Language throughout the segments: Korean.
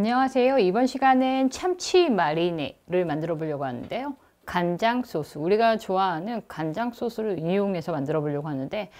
안녕하세요. 이번 시간은 참치 마리네를 만들어 보려고 하는데요. 간장 소스, 우리가 좋아하는 간장 소스를 이용해서 만들어 보려고 하는데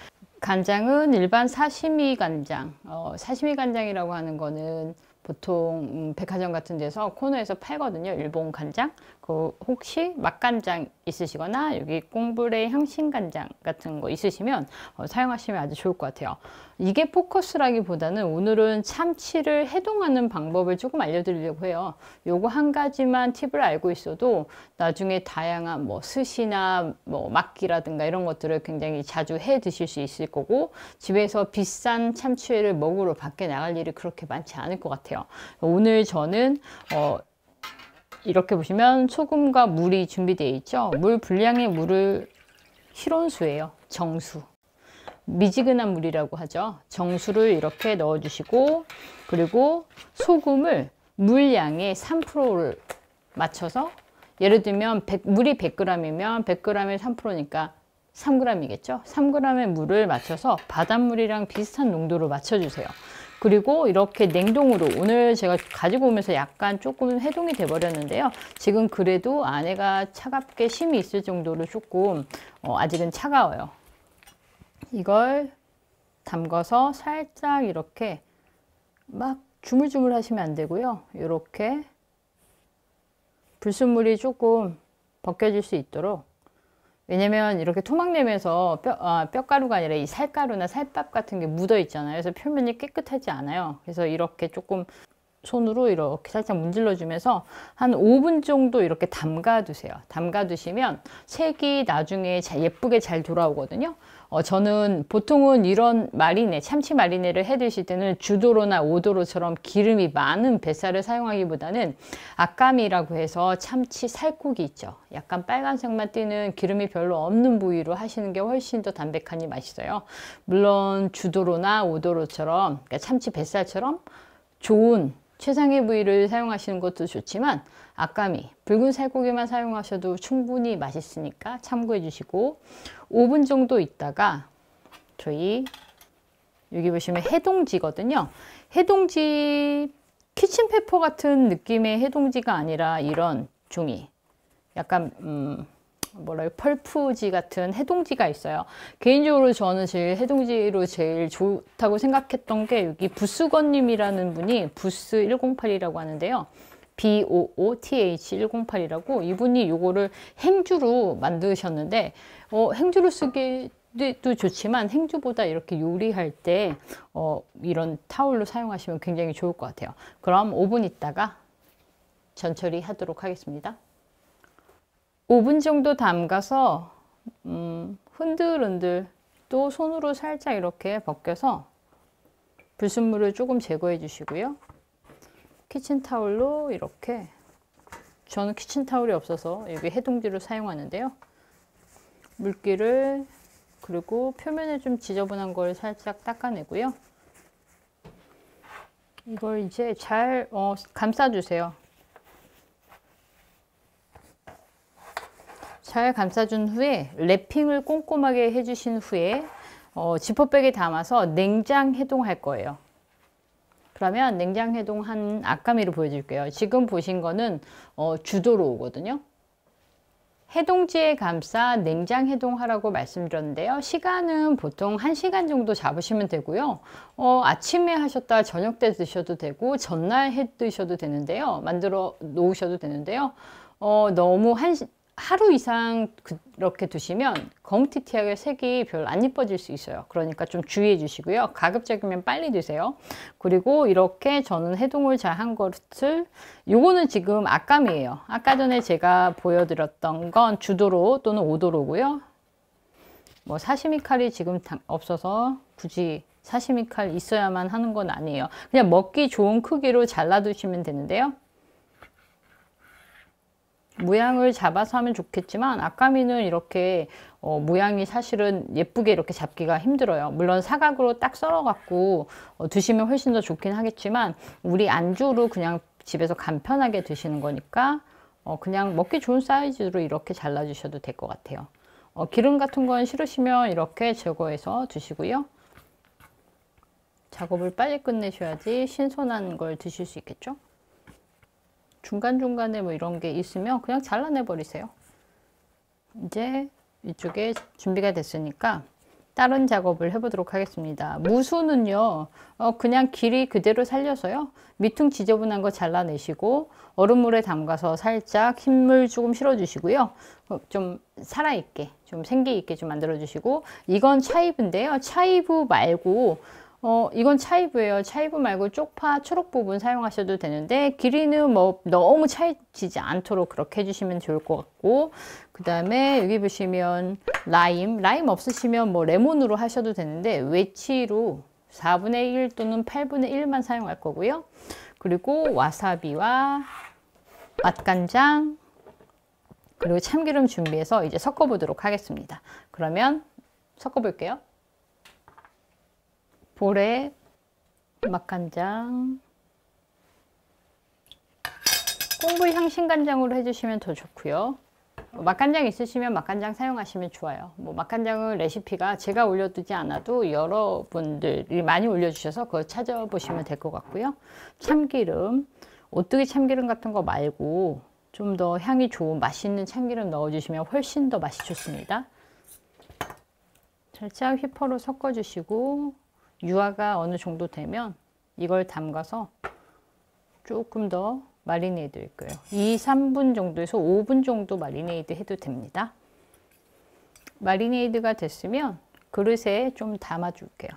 간장은 일반 사시미 간장, 어, 사시미 간장이라고 하는 거는 보통 음, 백화점 같은 데서 코너에서 팔거든요. 일본 간장. 그 혹시 맛간장 있으시거나 여기 꽁불의 향신간장 같은 거 있으시면 어, 사용하시면 아주 좋을 것 같아요. 이게 포커스라기보다는 오늘은 참치를 해동하는 방법을 조금 알려드리려고 해요. 요거 한 가지만 팁을 알고 있어도 나중에 다양한 뭐 스시나 뭐 막기라든가 이런 것들을 굉장히 자주 해 드실 수 있을 거고 집에서 비싼 참치회를 먹으러 밖에 나갈 일이 그렇게 많지 않을 것 같아요. 있고요. 오늘 저는 어, 이렇게 보시면 소금과 물이 준비되어 있죠. 물 분량의 물을 실온수예요. 정수. 미지근한 물이라고 하죠. 정수를 이렇게 넣어주시고 그리고 소금을 물량의 3%를 맞춰서 예를 들면 100, 물이 100g이면 100g에 3%니까 3g이겠죠. 3g의 물을 맞춰서 바닷물이랑 비슷한 농도로 맞춰주세요. 그리고 이렇게 냉동으로 오늘 제가 가지고 오면서 약간 조금 해동이 돼 버렸는데요 지금 그래도 안에가 차갑게 심이 있을 정도로 조금 어, 아직은 차가워요 이걸 담가서 살짝 이렇게 막 주물주물 하시면 안 되고요 이렇게 불순물이 조금 벗겨질 수 있도록 왜냐면 이렇게 토막내에서 뼈, 아, 뼈가루가 아니라 이 살가루나 살밥 같은 게 묻어 있잖아요. 그래서 표면이 깨끗하지 않아요. 그래서 이렇게 조금 손으로 이렇게 살짝 문질러 주면서 한 5분 정도 이렇게 담가 두세요. 담가 두시면 색이 나중에 잘 예쁘게 잘 돌아오거든요. 어, 저는 보통은 이런 마리네, 참치 마리네를 해 드실 때는 주도로나 오도로처럼 기름이 많은 뱃살을 사용하기보다는 아까미라고 해서 참치 살코기 있죠. 약간 빨간색만 띄는 기름이 별로 없는 부위로 하시는 게 훨씬 더 담백하니 맛있어요. 물론 주도로나 오도로처럼 그러니까 참치 뱃살처럼 좋은 최상의 부위를 사용하시는 것도 좋지만 아까미 붉은 살코기만 사용하셔도 충분히 맛있으니까 참고해 주시고 5분 정도 있다가 저희 여기 보시면 해동지거든요 해동지 키친페퍼 같은 느낌의 해동지가 아니라 이런 종이 약간 음, 뭐랄 펄프지 같은 해동지가 있어요. 개인적으로 저는 제일 해동지로 제일 좋다고 생각했던 게 여기 부스건님이라는 분이 부스 108이라고 하는데요. BOOTH108이라고 이분이 요거를 행주로 만드셨는데 어, 행주로 쓰기 도 좋지만 행주보다 이렇게 요리할 때 어, 이런 타올로 사용하시면 굉장히 좋을 것 같아요. 그럼 5분 있다가 전처리 하도록 하겠습니다. 5분 정도 담가서 음, 흔들흔들 또 손으로 살짝 이렇게 벗겨서 불순물을 조금 제거해 주시고요. 키친타올로 이렇게 저는 키친타올이 없어서 여기 해동지로 사용하는데요. 물기를 그리고 표면에 좀 지저분한 걸 살짝 닦아내고요. 이걸 이제 잘 어, 감싸주세요. 잘 감싸준 후에 랩핑을 꼼꼼하게 해주신 후에 어, 지퍼백에 담아서 냉장 해동할 거예요. 그러면 냉장 해동한 아까미를 보여줄게요. 지금 보신 거는 어, 주도로 오거든요. 해동지에 감싸 냉장 해동하라고 말씀드렸는데요. 시간은 보통 1시간 정도 잡으시면 되고요. 어, 아침에 하셨다 저녁 때 드셔도 되고 전날 해 드셔도 되는데요. 만들어 놓으셔도 되는데요. 어, 너무 한 하루 이상 그렇게 두시면 검티티하게 색이 별로 안예뻐질수 있어요. 그러니까 좀 주의해 주시고요. 가급적이면 빨리 드세요. 그리고 이렇게 저는 해동을 잘 한 것을 요거는 지금 아감이에요. 아까 전에 제가 보여드렸던 건 주도로 또는 오도로고요. 뭐 사시미 칼이 지금 없어서 굳이 사시미 칼 있어야만 하는 건 아니에요. 그냥 먹기 좋은 크기로 잘라두시면 되는데요. 모양을 잡아서 하면 좋겠지만 아까미는 이렇게 어, 모양이 사실은 예쁘게 이렇게 잡기가 힘들어요. 물론 사각으로 딱 썰어갖고 어, 드시면 훨씬 더 좋긴 하겠지만 우리 안주로 그냥 집에서 간편하게 드시는 거니까 어, 그냥 먹기 좋은 사이즈로 이렇게 잘라주셔도 될 것 같아요. 어, 기름 같은 건 싫으시면 이렇게 제거해서 드시고요. 작업을 빨리 끝내셔야지 신선한 걸 드실 수 있겠죠? 중간중간에 뭐 이런 게 있으면 그냥 잘라내 버리세요 이제 이쪽에 준비가 됐으니까 다른 작업을 해보도록 하겠습니다. 무수는요, 어, 그냥 길이 그대로 살려서요, 밑퉁 지저분한 거 잘라내시고, 얼음물에 담가서 살짝 흰물 조금 실어주시고요, 어, 좀 살아있게, 좀 생기있게 좀 만들어주시고, 이건 차이브인데요, 차이브 말고 어, 이건 차이브예요. 차이브 말고 쪽파 초록 부분 사용하셔도 되는데 길이는 뭐 너무 차이지지 않도록 그렇게 해주시면 좋을 것 같고 그 다음에 여기 보시면 라임 라임 없으시면 뭐 레몬으로 하셔도 되는데 외치로 4분의 1 또는 8분의 1만 사용할 거고요. 그리고 와사비와 맛간장 그리고 참기름 준비해서 이제 섞어보도록 하겠습니다. 그러면 섞어볼게요. 볼에 맛간장 꽁부 향신간장으로 해주시면 더 좋고요 맛간장 뭐 있으시면 맛간장 사용하시면 좋아요 뭐 맛간장은 레시피가 제가 올려두지 않아도 여러분들이 많이 올려주셔서 그거 찾아보시면 될 것 같고요 참기름 오뚜기 참기름 같은 거 말고 좀 더 향이 좋은 맛있는 참기름 넣어주시면 훨씬 더 맛이 좋습니다 살짝 휘퍼로 섞어주시고 유화가 어느 정도 되면 이걸 담가서 조금 더 마리네이드 할거예요 2, 3분 정도에서 5분 정도 마리네이드 해도 됩니다. 마리네이드가 됐으면 그릇에 좀 담아줄게요.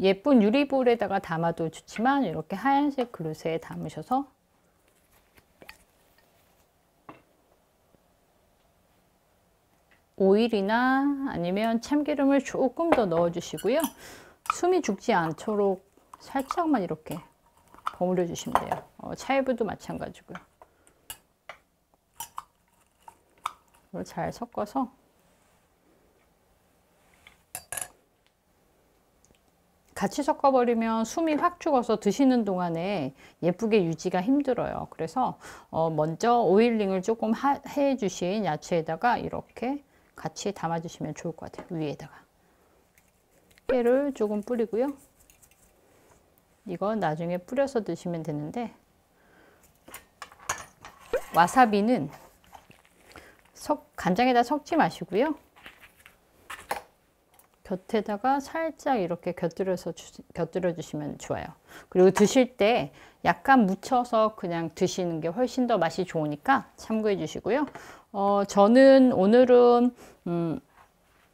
예쁜 유리볼에다가 담아도 좋지만 이렇게 하얀색 그릇에 담으셔서 오일이나 아니면 참기름을 조금 더 넣어 주시고요 숨이 죽지 않도록 살짝만 이렇게 버무려 주시면 돼요 어, 차이브도 마찬가지고요 이걸 잘 섞어서 같이 섞어버리면 숨이 확 죽어서 드시는 동안에 예쁘게 유지가 힘들어요. 그래서 어, 먼저 오일링을 조금 해 주신 야채에다가 이렇게 같이 담아주시면 좋을 것 같아요. 위에다가. 깨를 조금 뿌리고요. 이건 나중에 뿌려서 드시면 되는데 와사비는 석, 간장에다 섞지 마시고요. 곁에다가 살짝 이렇게 곁들여서 주, 곁들여 주시면 좋아요. 그리고 드실 때 약간 묻혀서 그냥 드시는 게 훨씬 더 맛이 좋으니까 참고해 주시고요. 어, 저는 오늘은 음,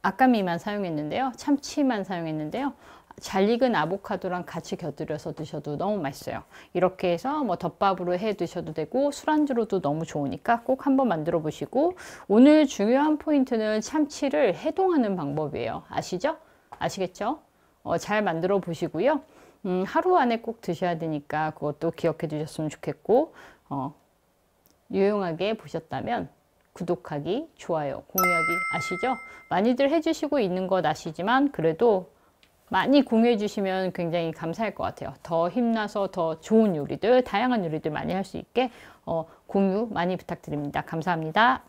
아까미만 사용했는데요. 참치만 사용했는데요. 잘 익은 아보카도랑 같이 곁들여서 드셔도 너무 맛있어요. 이렇게 해서 뭐 덮밥으로 해 드셔도 되고 술안주로도 너무 좋으니까 꼭 한번 만들어 보시고 오늘 중요한 포인트는 참치를 해동하는 방법이에요. 아시죠? 아시겠죠? 어, 잘 만들어 보시고요. 음, 하루 안에 꼭 드셔야 되니까 그것도 기억해 두셨으면 좋겠고 어, 유용하게 보셨다면 구독하기, 좋아요, 공유하기 아시죠? 많이들 해주시고 있는 것 아시지만 그래도 많이 공유해 주시면 굉장히 감사할 것 같아요. 더 힘나서 더 좋은 요리들, 다양한 요리들 많이 할 수 있게 어, 공유 많이 부탁드립니다. 감사합니다.